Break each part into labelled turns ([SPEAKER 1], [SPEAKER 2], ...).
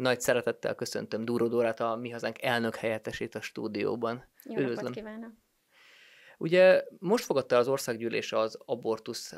[SPEAKER 1] Nagy szeretettel köszöntöm Dúró Dórát, a Mi Hazánk elnök helyettesét a stúdióban. Jó Üdvözlöm. napot kívánok! Ugye most fogadta az országgyűlés az abortusz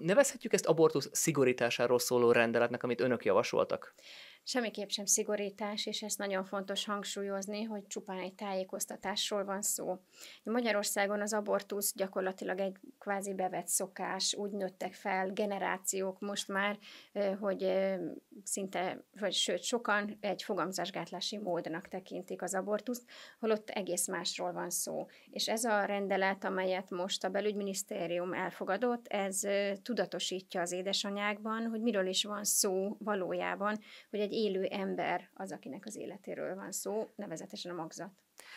[SPEAKER 1] nevezhetjük ezt abortusz szigorításáról szóló rendeletnek, amit önök javasoltak?
[SPEAKER 2] semmiképp sem szigorítás, és ezt nagyon fontos hangsúlyozni, hogy csupán egy tájékoztatásról van szó. Magyarországon az abortusz gyakorlatilag egy kvázi bevett szokás, úgy nőttek fel generációk most már, hogy szinte, vagy sőt, sokan egy fogamzásgátlási módnak tekintik az abortuszt, holott egész másról van szó. És ez a rendelet, amelyet most a belügyminisztérium elfogadott, ez tudatosítja az édesanyákban, hogy miről is van szó valójában, hogy egy egy élő ember az, akinek az életéről van szó, nevezetesen a magzat.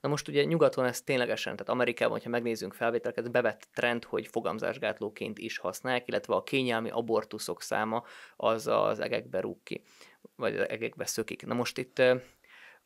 [SPEAKER 1] Na most ugye nyugaton ez ténylegesen, tehát Amerikában, ha megnézzünk felvételeket, bevett trend, hogy fogamzásgátlóként is használják, illetve a kényelmi abortuszok száma az az egekbe rúg ki, vagy az egekbe szökik. Na most itt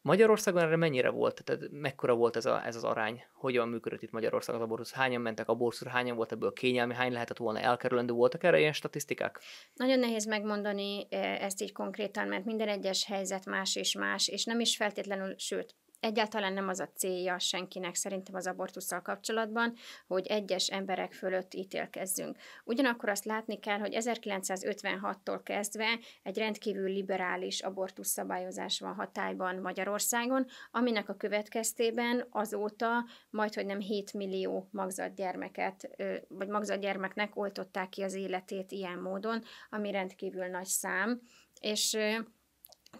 [SPEAKER 1] Magyarországon erre mennyire volt, tehát mekkora volt ez, a, ez az arány, hogyan működött itt Magyarország az abortusz, hányan mentek a borszúr, hányan volt ebből kényelmi, hány lehetett volna elkerülendő, voltak erre ilyen statisztikák?
[SPEAKER 2] Nagyon nehéz megmondani eh, ezt így konkrétan, mert minden egyes helyzet más és más, és nem is feltétlenül, sőt, egyáltalán nem az a célja senkinek szerintem az abortussal kapcsolatban, hogy egyes emberek fölött ítélkezzünk. Ugyanakkor azt látni kell, hogy 1956-tól kezdve egy rendkívül liberális abortusz szabályozás van hatályban Magyarországon, aminek a következtében azóta majdhogy nem 7 millió magzatgyermeket, vagy magzatgyermeknek oltották ki az életét ilyen módon, ami rendkívül nagy szám, és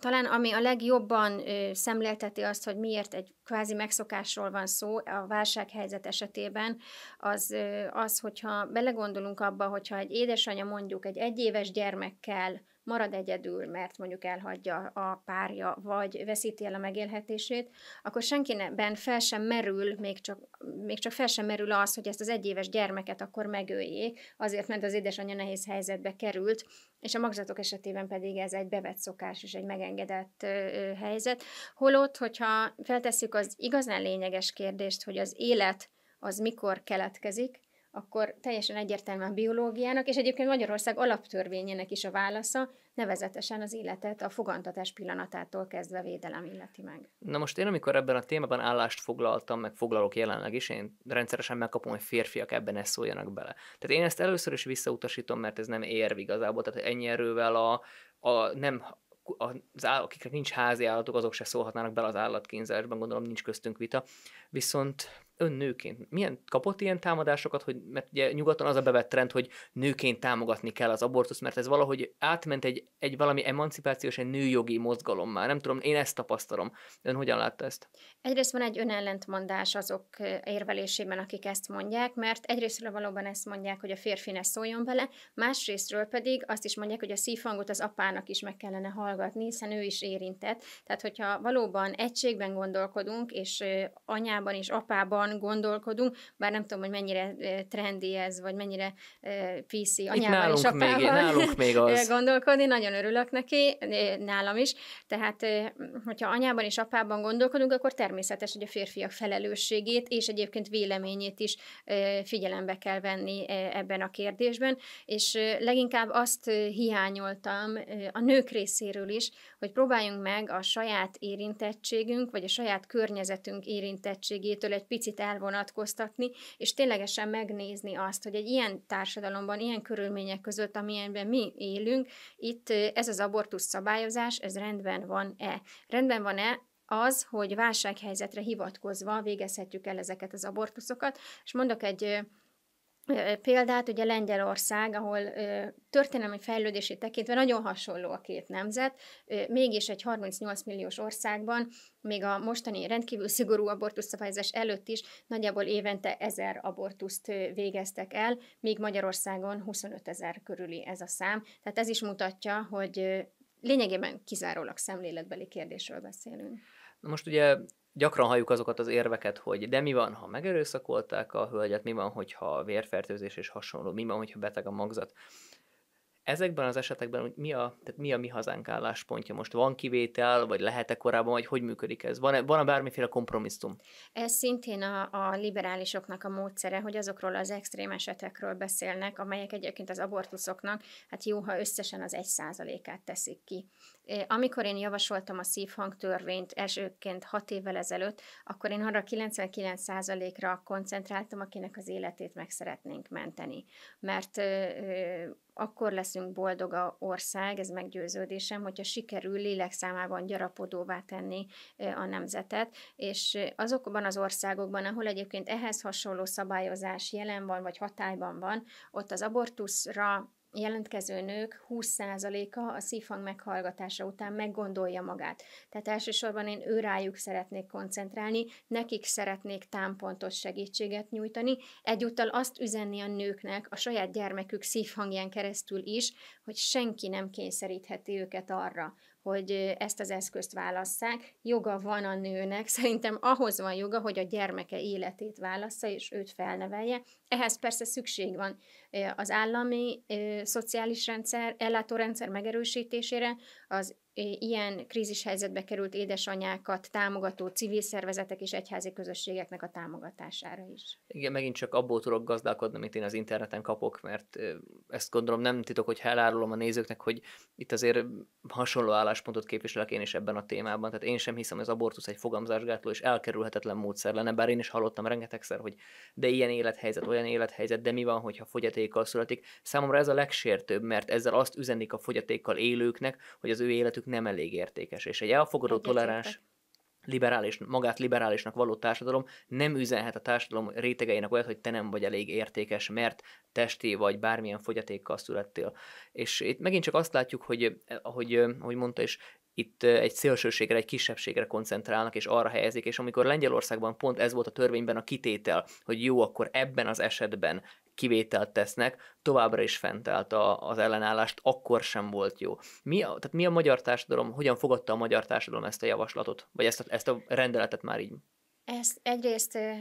[SPEAKER 2] talán ami a legjobban ö, szemlélteti azt, hogy miért egy kvázi megszokásról van szó a válsághelyzet esetében, az ö, az, hogyha belegondolunk abba, hogyha egy édesanyja mondjuk egy egyéves gyermekkel marad egyedül, mert mondjuk elhagyja a párja, vagy veszíti el a megélhetését, akkor senkiben fel sem merül, még csak, még csak fel sem merül az, hogy ezt az egyéves gyermeket akkor megöljék, azért, mert az édesanyja nehéz helyzetbe került, és a magzatok esetében pedig ez egy bevett szokás és egy megengedett helyzet. Holott, hogyha feltesszük az igazán lényeges kérdést, hogy az élet az mikor keletkezik, akkor teljesen egyértelmű a biológiának, és egyébként Magyarország alaptörvényének is a válasza, nevezetesen az életet a fogantatás pillanatától kezdve védelem illeti meg.
[SPEAKER 1] Na most én, amikor ebben a témában állást foglaltam, meg foglalok jelenleg is, én rendszeresen megkapom, hogy férfiak ebben ne szóljanak bele. Tehát én ezt először is visszautasítom, mert ez nem érv igazából, tehát ennyi erővel a, a nem az áll, akiknek nincs házi állatok, azok se szólhatnának bele az állatkínzásban, gondolom nincs köztünk vita. Viszont ön nőként milyen, kapott ilyen támadásokat, hogy, mert ugye nyugaton az a bevett trend, hogy nőként támogatni kell az abortusz, mert ez valahogy átment egy, egy valami emancipációs, egy nőjogi mozgalom már. Nem tudom, én ezt tapasztalom. Ön hogyan látta ezt?
[SPEAKER 2] Egyrészt van egy önellentmondás azok érvelésében, akik ezt mondják, mert egyrésztről valóban ezt mondják, hogy a férfi ne szóljon bele, másrésztről pedig azt is mondják, hogy a szívhangot az apának is meg kellene hallgatni, hiszen ő is érintett. Tehát, hogyha valóban egységben gondolkodunk, és anyában és apában hasonlóan gondolkodunk, bár nem tudom, hogy mennyire trendi ez, vagy mennyire PC anyával és apával még, nálunk még az. gondolkodni, nagyon örülök neki, nálam is, tehát hogyha anyában és apában gondolkodunk, akkor természetes, hogy a férfiak felelősségét és egyébként véleményét is figyelembe kell venni ebben a kérdésben, és leginkább azt hiányoltam a nők részéről is, hogy próbáljunk meg a saját érintettségünk, vagy a saját környezetünk érintettségétől egy picit elvonatkoztatni, és ténylegesen megnézni azt, hogy egy ilyen társadalomban, ilyen körülmények között, amilyenben mi élünk, itt ez az abortusz szabályozás, ez rendben van-e? Rendben van-e az, hogy válsághelyzetre hivatkozva végezhetjük el ezeket az abortuszokat, és mondok egy példát, ugye Lengyelország, ahol történelmi fejlődését tekintve nagyon hasonló a két nemzet, mégis egy 38 milliós országban, még a mostani rendkívül szigorú abortuszszabályozás előtt is nagyjából évente ezer abortuszt végeztek el, még Magyarországon 25 ezer körüli ez a szám. Tehát ez is mutatja, hogy lényegében kizárólag szemléletbeli kérdésről beszélünk.
[SPEAKER 1] Most ugye gyakran halljuk azokat az érveket, hogy de mi van, ha megerőszakolták a hölgyet, mi van, hogyha vérfertőzés és hasonló, mi van, hogyha beteg a magzat. Ezekben az esetekben, hogy mi a, tehát mi a mi hazánk álláspontja most? Van kivétel, vagy lehet-e korábban, vagy hogy működik ez? Van-e, van-e bármiféle kompromisszum?
[SPEAKER 2] Ez szintén a, a liberálisoknak a módszere, hogy azokról az extrém esetekről beszélnek, amelyek egyébként az abortuszoknak, hát jó, ha összesen az egy százalékát teszik ki. Amikor én javasoltam a szívhangtörvényt elsőként hat évvel ezelőtt, akkor én arra 99%-ra koncentráltam, akinek az életét meg szeretnénk menteni. Mert akkor leszünk boldog a ország, ez meggyőződésem, hogyha sikerül lélekszámában gyarapodóvá tenni a nemzetet, és azokban az országokban, ahol egyébként ehhez hasonló szabályozás jelen van, vagy hatályban van, ott az abortuszra jelentkező nők 20%-a a szívhang meghallgatása után meggondolja magát. Tehát elsősorban én őrájuk szeretnék koncentrálni, nekik szeretnék támpontos segítséget nyújtani, egyúttal azt üzenni a nőknek a saját gyermekük szívhangján keresztül is, hogy senki nem kényszerítheti őket arra, hogy ezt az eszközt válasszák. Joga van a nőnek, szerintem ahhoz van joga, hogy a gyermeke életét válassza, és őt felnevelje. Ehhez persze szükség van az állami szociális rendszer, ellátórendszer megerősítésére, az ilyen krízis helyzetbe került édesanyákat támogató civil szervezetek és egyházi közösségeknek a támogatására is.
[SPEAKER 1] Igen, megint csak abból tudok gazdálkodni, amit én az interneten kapok, mert ezt gondolom nem titok, hogy elárulom a nézőknek, hogy itt azért hasonló álláspontot képviselek én is ebben a témában. Tehát én sem hiszem, hogy az abortusz egy fogamzásgátló és elkerülhetetlen módszer lenne, bár én is hallottam rengetegszer, hogy de ilyen élethelyzet, olyan élethelyzet, de mi van, hogyha fogyaték fogyatékkal születik. Számomra ez a legsértőbb, mert ezzel azt üzenik a fogyatékkal élőknek, hogy az ő életük nem elég értékes. És egy elfogadó, toleráns, liberális, magát liberálisnak való társadalom nem üzenhet a társadalom rétegeinek olyat, hogy te nem vagy elég értékes, mert testi vagy bármilyen fogyatékkal születtél. És itt megint csak azt látjuk, hogy ahogy, ahogy mondta is, itt egy szélsőségre, egy kisebbségre koncentrálnak, és arra helyezik, és amikor Lengyelországban pont ez volt a törvényben a kitétel, hogy jó, akkor ebben az esetben kivételt tesznek, továbbra is fentelt a, az ellenállást, akkor sem volt jó. Mi a, tehát mi a magyar társadalom, hogyan fogadta a magyar társadalom ezt a javaslatot, vagy ezt a, ezt a rendeletet már így?
[SPEAKER 2] Ezt egyrészt ö,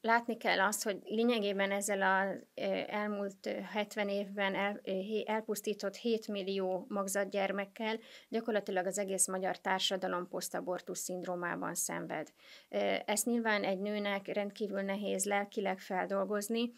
[SPEAKER 2] látni kell azt, hogy lényegében ezzel az elmúlt 70 évben el, elpusztított 7 millió magzatgyermekkel gyakorlatilag az egész magyar társadalom posztabortusz szindrómában szenved. Ezt nyilván egy nőnek rendkívül nehéz lelkileg feldolgozni,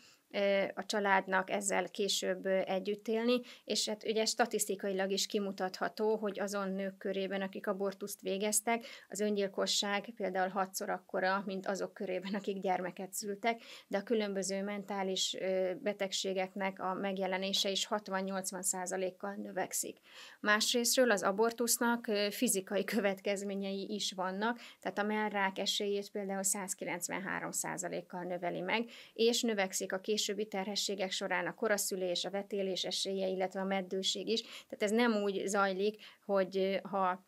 [SPEAKER 2] a családnak ezzel később együtt élni, és hát ugye statisztikailag is kimutatható, hogy azon nők körében, akik abortuszt végeztek, az öngyilkosság például hatszor akkora, mint azok körében, akik gyermeket szültek, de a különböző mentális betegségeknek a megjelenése is 60-80%-kal növekszik. Másrésztről az abortusznak fizikai következményei is vannak, tehát a mellrák esélyét például 193%-kal növeli meg, és növekszik a később későbbi terhességek során a koraszülés, a vetélés esélye, illetve a meddőség is. Tehát ez nem úgy zajlik, hogy ha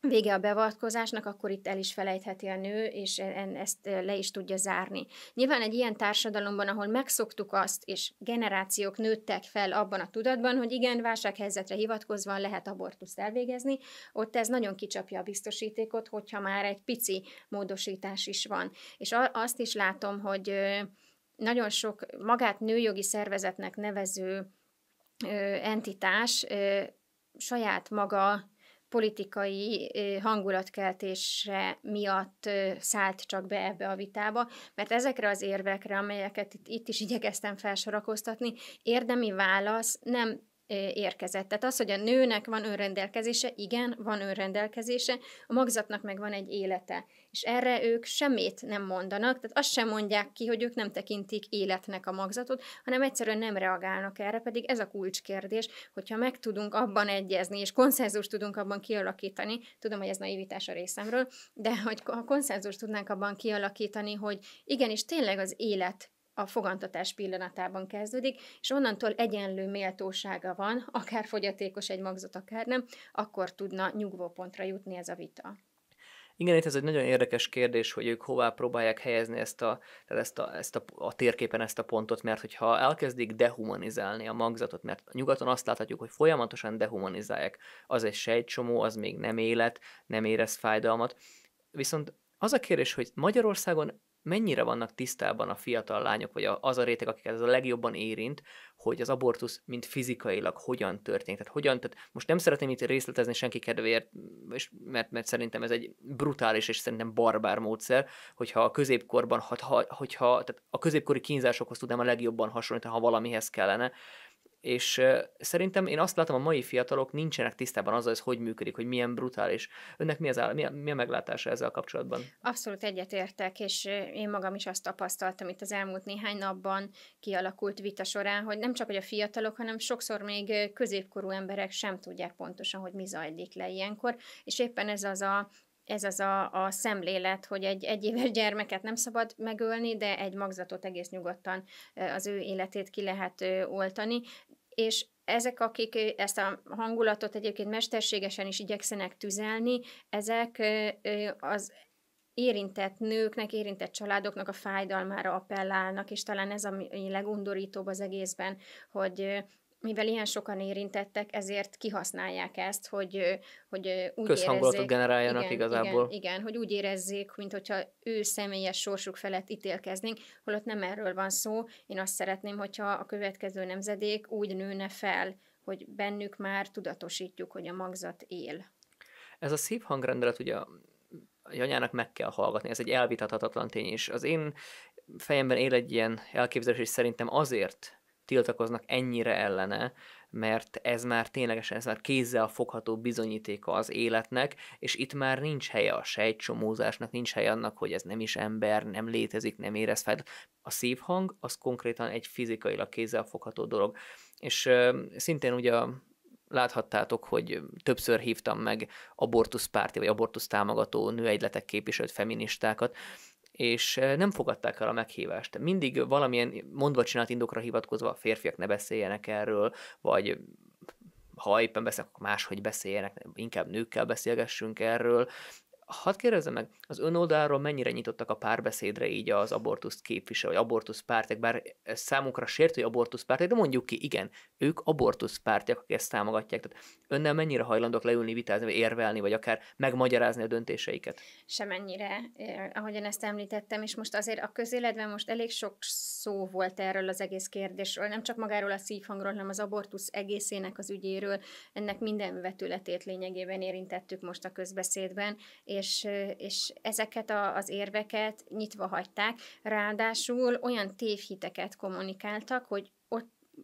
[SPEAKER 2] vége a beavatkozásnak, akkor itt el is felejtheti a nő, és e, ezt le is tudja zárni. Nyilván egy ilyen társadalomban, ahol megszoktuk azt, és generációk nőttek fel abban a tudatban, hogy igen, válsághelyzetre hivatkozva lehet abortuszt elvégezni, ott ez nagyon kicsapja a biztosítékot, hogyha már egy pici módosítás is van. És azt is látom, hogy nagyon sok magát nőjogi szervezetnek nevező entitás saját maga politikai hangulatkeltésre miatt szállt csak be ebbe a vitába, mert ezekre az érvekre, amelyeket itt, itt is igyekeztem felsorakoztatni, érdemi válasz nem érkezett. Tehát az, hogy a nőnek van önrendelkezése, igen, van önrendelkezése, a magzatnak meg van egy élete. És erre ők semmit nem mondanak, tehát azt sem mondják ki, hogy ők nem tekintik életnek a magzatot, hanem egyszerűen nem reagálnak erre, pedig ez a kulcskérdés, hogyha meg tudunk abban egyezni, és konszenzus tudunk abban kialakítani, tudom, hogy ez naivitás a részemről, de hogy a konszenzus tudnánk abban kialakítani, hogy igenis tényleg az élet a fogantatás pillanatában kezdődik, és onnantól egyenlő méltósága van, akár fogyatékos egy magzat, akár nem, akkor tudna nyugvópontra jutni ez a vita.
[SPEAKER 1] Igen, itt ez egy nagyon érdekes kérdés, hogy ők hová próbálják helyezni ezt a, tehát ezt a, ezt a, a térképen ezt a pontot, mert hogyha elkezdik dehumanizálni a magzatot, mert nyugaton azt láthatjuk, hogy folyamatosan dehumanizálják, az egy sejtcsomó, az még nem élet, nem érez fájdalmat, viszont az a kérdés, hogy Magyarországon mennyire vannak tisztában a fiatal lányok, vagy az a réteg, akiket ez a legjobban érint, hogy az abortusz mint fizikailag hogyan történik. Tehát hogyan, tehát most nem szeretném itt részletezni senki kedvéért, és mert, mert szerintem ez egy brutális és szerintem barbár módszer, hogyha a középkorban, hát ha, hogyha, tehát a középkori kínzásokhoz tudnám a legjobban hasonlítani, ha valamihez kellene, és szerintem én azt látom, a mai fiatalok nincsenek tisztában azzal, hogy hogy működik, hogy milyen brutális. Önnek mi, az, mi, a, mi a meglátása ezzel kapcsolatban?
[SPEAKER 2] Abszolút egyetértek, és én magam is azt tapasztaltam itt az elmúlt néhány napban kialakult vita során, hogy nem csak hogy a fiatalok, hanem sokszor még középkorú emberek sem tudják pontosan, hogy mi zajlik le ilyenkor, és éppen ez az a ez az a, a szemlélet, hogy egy egyéves gyermeket nem szabad megölni, de egy magzatot egész nyugodtan az ő életét ki lehet oltani és ezek, akik ezt a hangulatot egyébként mesterségesen is igyekszenek tüzelni, ezek az érintett nőknek, érintett családoknak a fájdalmára appellálnak, és talán ez a legundorítóbb az egészben, hogy mivel ilyen sokan érintettek, ezért kihasználják ezt, hogy, hogy úgy Közhangulatot érezzék, generáljanak igen, igazából. Igen, igen, hogy úgy érezzék, mint hogyha ő személyes sorsuk felett ítélkeznénk, holott nem erről van szó. Én azt szeretném, hogyha a következő nemzedék úgy nőne fel, hogy bennük már tudatosítjuk, hogy a magzat él.
[SPEAKER 1] Ez a szép hangrendelet ugye a anyának meg kell hallgatni, ez egy elvitathatatlan tény is. Az én fejemben él egy ilyen elképzelés, és szerintem azért tiltakoznak ennyire ellene, mert ez már ténylegesen, ez már kézzel fogható bizonyítéka az életnek, és itt már nincs helye a sejtcsomózásnak, nincs helye annak, hogy ez nem is ember, nem létezik, nem érez fel. A szívhang az konkrétan egy fizikailag kézzel fogható dolog. És ö, szintén ugye láthattátok, hogy többször hívtam meg abortuszpárti vagy abortusztámogató nőegyletek képviselőt feministákat, és nem fogadták el a meghívást. Mindig valamilyen mondva csinált indokra hivatkozva a férfiak ne beszéljenek erről, vagy ha éppen beszélnek, akkor máshogy beszéljenek, inkább nőkkel beszélgessünk erről, Hadd kérdezzem meg, az ön oldalról mennyire nyitottak a párbeszédre így az abortuszt képviselő, vagy abortuszpártek, bár ez számunkra sértő, hogy abortuszpártek, de mondjuk ki, igen, ők abortuszpártiak, akik ezt támogatják. Tehát önnel mennyire hajlandók leülni, vitázni, vagy érvelni, vagy akár megmagyarázni a döntéseiket?
[SPEAKER 2] Semennyire, eh, ahogyan ezt említettem, és most azért a közéletben most elég sok szó volt erről az egész kérdésről, nem csak magáról a szívhangról, hanem az abortusz egészének az ügyéről, ennek minden vetületét lényegében érintettük most a közbeszédben, és, és ezeket a, az érveket nyitva hagyták. Ráadásul olyan tévhiteket kommunikáltak, hogy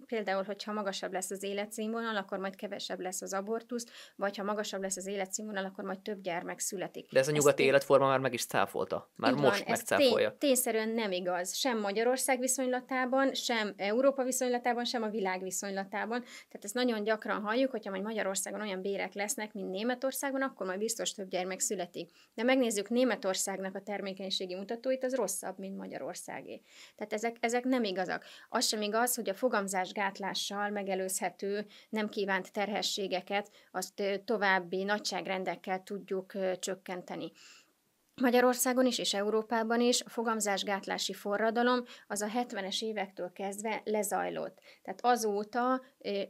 [SPEAKER 2] például, hogyha magasabb lesz az életszínvonal, akkor majd kevesebb lesz az abortusz, vagy ha magasabb lesz az életszínvonal, akkor majd több gyermek születik. De ez a nyugati ez
[SPEAKER 1] életforma már meg is cáfolta. Már most megcáfolja. Tény,
[SPEAKER 2] tényszerűen nem igaz. Sem Magyarország viszonylatában, sem Európa viszonylatában, sem a világ viszonylatában. Tehát ezt nagyon gyakran halljuk, hogyha majd Magyarországon olyan bérek lesznek, mint Németországban, akkor majd biztos több gyermek születik. De megnézzük Németországnak a termékenységi mutatóit, az rosszabb, mint Magyarországé. Tehát ezek, ezek nem igazak. Az sem igaz, hogy a fogamzás fogyasztásgátlással megelőzhető nem kívánt terhességeket azt további nagyságrendekkel tudjuk csökkenteni. Magyarországon is és Európában is a fogamzásgátlási forradalom az a 70-es évektől kezdve lezajlott. Tehát azóta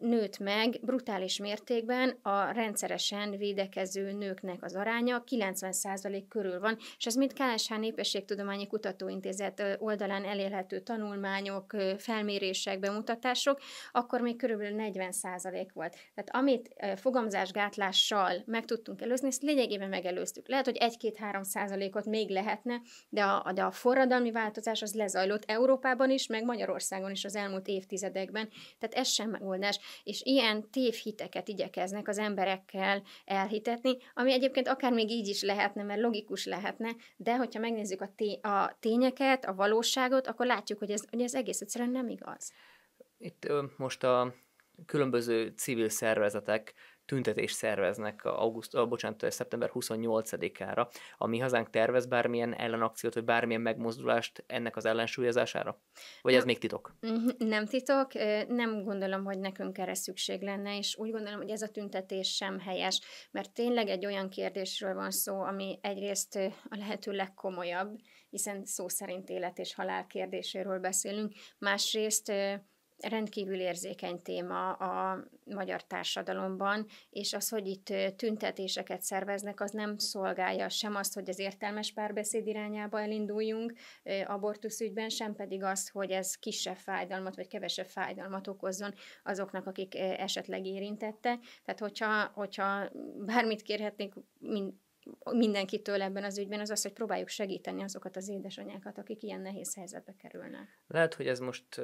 [SPEAKER 2] nőtt meg brutális mértékben a rendszeresen védekező nőknek az aránya, 90% körül van, és ez mind KSH Népességtudományi Kutatóintézet oldalán elérhető tanulmányok, felmérések, bemutatások, akkor még körülbelül 40% volt. Tehát amit fogamzásgátlással meg tudtunk előzni, ezt lényegében megelőztük. Lehet, hogy 1-2-3 ot még lehetne, de a, de a forradalmi változás az lezajlott Európában is, meg Magyarországon is az elmúlt évtizedekben. Tehát ez sem megoldás megoldás, és ilyen tévhiteket igyekeznek az emberekkel elhitetni, ami egyébként akár még így is lehetne, mert logikus lehetne, de hogyha megnézzük a, té- a tényeket, a valóságot, akkor látjuk, hogy ez, hogy ez egész egyszerűen nem igaz.
[SPEAKER 1] Itt ö, most a különböző civil szervezetek tüntetést szerveznek auguszt, ah, bocsánat, szeptember 28-ára. A mi hazánk tervez bármilyen ellenakciót, vagy bármilyen megmozdulást ennek az ellensúlyozására? Vagy ez még titok?
[SPEAKER 2] Mhm, nem titok, nem gondolom, hogy nekünk erre szükség lenne, és úgy gondolom, hogy ez a tüntetés sem helyes, mert tényleg egy olyan kérdésről van szó, ami egyrészt a lehető legkomolyabb, hiszen szó szerint élet és halál kérdéséről beszélünk, másrészt rendkívül érzékeny téma a magyar társadalomban, és az, hogy itt tüntetéseket szerveznek, az nem szolgálja sem azt, hogy az értelmes párbeszéd irányába elinduljunk abortuszügyben, sem pedig azt, hogy ez kisebb fájdalmat vagy kevesebb fájdalmat okozzon azoknak, akik esetleg érintettek. Tehát hogyha, hogyha bármit kérhetnék, mint mindenkitől ebben az ügyben, az az, hogy próbáljuk segíteni azokat az édesanyákat, akik ilyen nehéz helyzetbe kerülnek.
[SPEAKER 1] Lehet, hogy ez most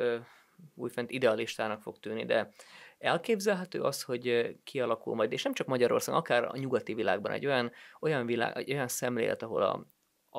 [SPEAKER 1] újfent idealistának fog tűni, de elképzelhető az, hogy kialakul majd, és nem csak Magyarország, akár a nyugati világban egy olyan, olyan, világ, egy olyan szemlélet, ahol a,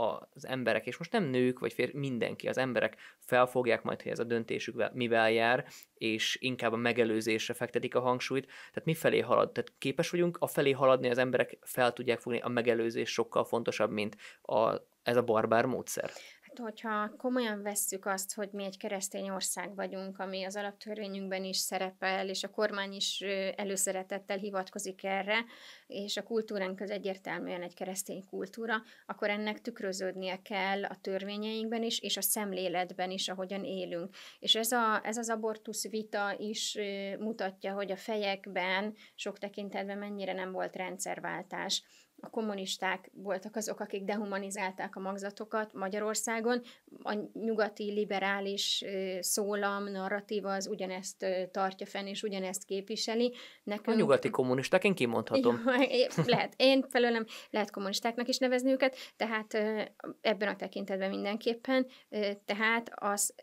[SPEAKER 1] a, az emberek, és most nem nők, vagy férfi, mindenki, az emberek felfogják majd, hogy ez a döntésük mivel jár, és inkább a megelőzésre fektetik a hangsúlyt, tehát mi felé halad, tehát képes vagyunk, a felé haladni az emberek fel tudják fogni, a megelőzés sokkal fontosabb, mint a, ez a barbár módszer
[SPEAKER 2] hogyha komolyan vesszük azt, hogy mi egy keresztény ország vagyunk, ami az alaptörvényünkben is szerepel, és a kormány is előszeretettel hivatkozik erre, és a kultúránk az egyértelműen egy keresztény kultúra, akkor ennek tükröződnie kell a törvényeinkben is, és a szemléletben is, ahogyan élünk. És ez, a, ez az abortusz vita is mutatja, hogy a fejekben sok tekintetben mennyire nem volt rendszerváltás a kommunisták voltak azok, akik dehumanizálták a magzatokat Magyarországon. A nyugati liberális szólam, narratíva az ugyanezt tartja fenn, és ugyanezt képviseli. Nekünk... A
[SPEAKER 1] nyugati kommunisták, én kimondhatom.
[SPEAKER 2] Jó, lehet, én felőlem lehet kommunistáknak is nevezni őket, tehát ebben a tekintetben mindenképpen. Tehát az,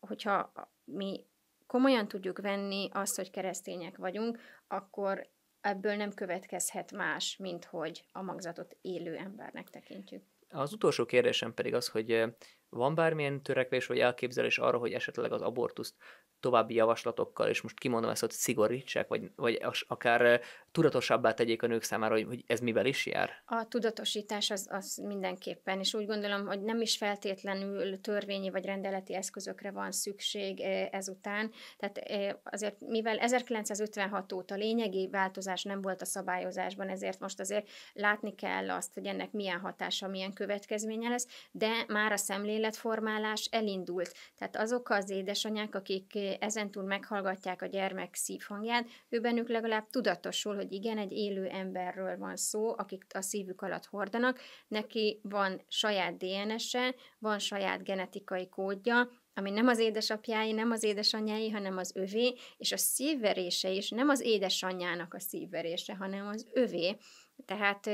[SPEAKER 2] hogyha mi komolyan tudjuk venni azt, hogy keresztények vagyunk, akkor ebből nem következhet más, mint hogy a magzatot élő embernek tekintjük.
[SPEAKER 1] Az utolsó kérdésem pedig az, hogy eh, van bármilyen törekvés vagy elképzelés arra, hogy esetleg az abortuszt további javaslatokkal, és most kimondom ezt, hogy szigorítsák, vagy, vagy akár eh, tudatosabbá tegyék a nők számára, hogy, hogy ez mivel is jár?
[SPEAKER 2] A tudatosítás az, az mindenképpen, és úgy gondolom, hogy nem is feltétlenül törvényi vagy rendeleti eszközökre van szükség eh, ezután. Tehát eh, azért, mivel 1956 óta lényegi változás nem volt a szabályozásban, ezért most azért látni kell azt, hogy ennek milyen hatása, milyen következménye lesz, de már a szemléletformálás elindult. Tehát azok az édesanyák, akik eh, ezentúl meghallgatják a gyermek szívhangját, őbenük legalább tudatosul, hogy igen, egy élő emberről van szó, akik a szívük alatt hordanak, neki van saját DNS-e, van saját genetikai kódja, ami nem az édesapjái, nem az édesanyjái, hanem az övé, és a szívverése is nem az édesanyjának a szívverése, hanem az övé. Tehát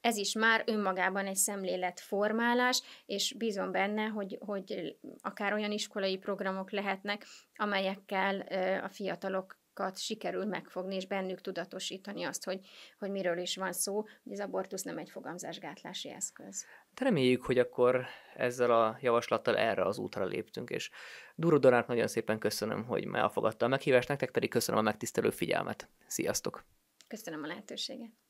[SPEAKER 2] ez is már önmagában egy szemléletformálás, és bízom benne, hogy, hogy akár olyan iskolai programok lehetnek, amelyekkel a fiatalok abortuszokat sikerül megfogni, és bennük tudatosítani azt, hogy, hogy miről is van szó, hogy az abortusz nem egy fogamzásgátlási eszköz. De
[SPEAKER 1] hát reméljük, hogy akkor ezzel a javaslattal erre az útra léptünk, és Duro Donát nagyon szépen köszönöm, hogy elfogadta a meghívást, nektek pedig köszönöm a megtisztelő figyelmet. Sziasztok!
[SPEAKER 2] Köszönöm a lehetőséget!